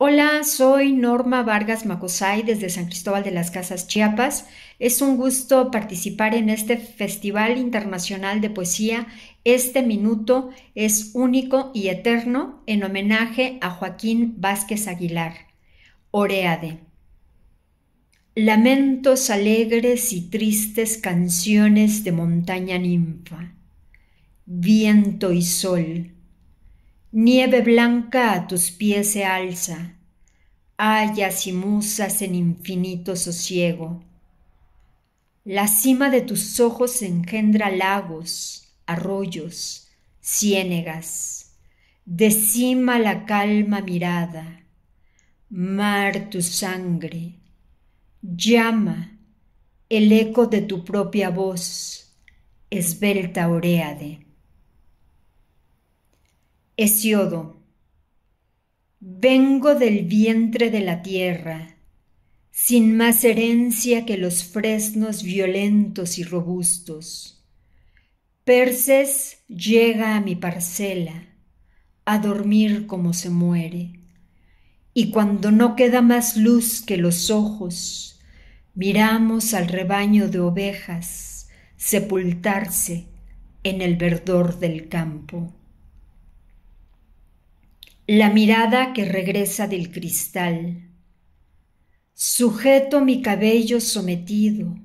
Hola, soy Norma Vargas Macosay desde San Cristóbal de las Casas Chiapas. Es un gusto participar en este Festival Internacional de Poesía. Este minuto es único y eterno en homenaje a Joaquín Vázquez Aguilar. Oreade. Lamentos alegres y tristes canciones de montaña ninfa. Viento y sol Nieve blanca a tus pies se alza, hayas y musas en infinito sosiego. La cima de tus ojos engendra lagos, arroyos, ciénegas. De cima la calma mirada, mar tu sangre, llama el eco de tu propia voz, esbelta oréade. Hesiodo. Vengo del vientre de la tierra, sin más herencia que los fresnos violentos y robustos. Perses llega a mi parcela, a dormir como se muere, y cuando no queda más luz que los ojos, miramos al rebaño de ovejas sepultarse en el verdor del campo. La mirada que regresa del cristal. Sujeto mi cabello sometido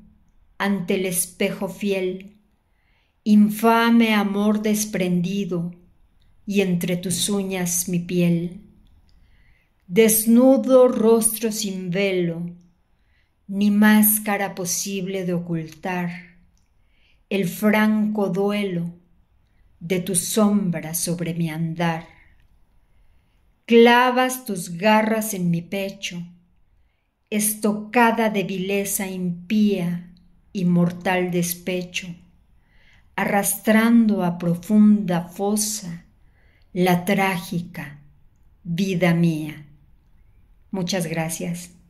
ante el espejo fiel, infame amor desprendido, y entre tus uñas mi piel. Desnudo rostro sin velo, ni máscara posible de ocultar, el franco duelo de tu sombra sobre mi andar clavas tus garras en mi pecho, estocada de vileza impía y mortal despecho, arrastrando a profunda fosa la trágica vida mía. Muchas gracias.